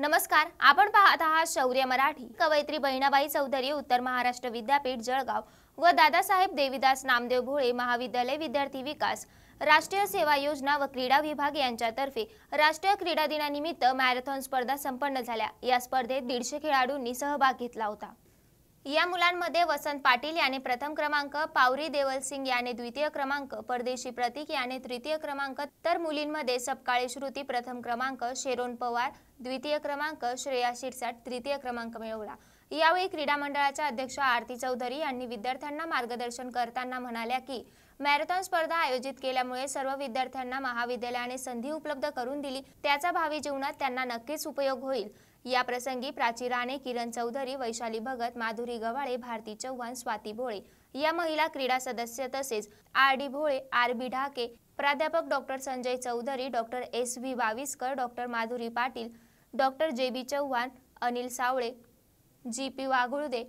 नमस्कार आपण पाहत आहात शौर्य मराठी कवयित्री बहिणाबाई चौधरी उत्तर महाराष्ट्र विद्यापीठ जळगाव व दादासाहेब देवीदास नामदेव भोळे महाविद्यालय विद्यार्थी विकास राष्ट्रीय सेवा योजना व क्रीडा विभाग यांच्यातर्फे राष्ट्रीय क्रीडा दिनानिमित्त मॅरेथॉन स्पर्धा संपन्न झाल्या या स्पर्धेत दीडशे खेळाडूंनी सहभाग घेतला होता या मुलांमध्ये वसंत पाटील याने प्रथम क्रमांक पावरी देवल याने द्वितीय क्रमांक परदेशी प्रतीक याने तृतीय क्रमांक तर मुलींमध्ये सपकाळी श्रुती प्रथम क्रमांक शेरोन पवार द्वितीय क्रमांक श्रेया शिरसाट तृतीय क्रमांक मिळवला यावेळी क्रीडा मंडळाच्या अध्यक्ष आरती चौधरी यांनी विद्यार्थ्यांना मार्गदर्शन करताना म्हणाल्या की मॅरेथॉन स्पर्धा आयोजित केल्यामुळे सर्व विद्यार्थ्यांना महाविद्यालयाने संधी उपलब्ध करून दिली त्याचा भावी जीवनात त्यांना नक्कीच उपयोग होईल या प्रसंगी प्राची राणे किरण चौधरी वैशाली भगत माधुरी गवाळे भारती चव्हाण स्वाती भोळे या महिला क्रीडा सदस्य तसेच R D Bhole R B Dhake प्राध्यापक doctor Sanjay Chaudhari doctor S V Waviskar doctor Madhuri Patil doctor J B Chavan Anil Sawale G P Waghulde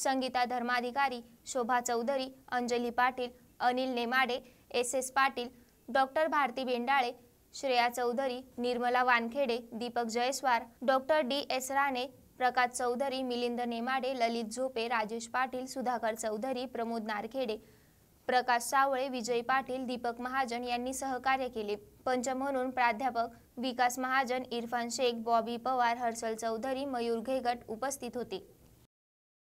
Sangeeta Dharmadhikari Shobha Chaudhari Anjali Patil Anil Nemade S S Patil doctor Bharati Bendale Shreya Chaudhari Nirmala Wankhede Deepak Jaiswar doctor D S Rane Prakash Chaudhari Milind Nemade Lalit Zope Rajesh Patil Sudhakar Chaudhari Pramod Narkhede Prakash Sawale Vijay Patil Deepak Mahajan यांनी सहकार्य केले पंच म्हणून प्राध्यापक विकास महाजन इरफान शेख बॉबी पवार हर्षल चौधरी मयूर घेगट उपस्थित होते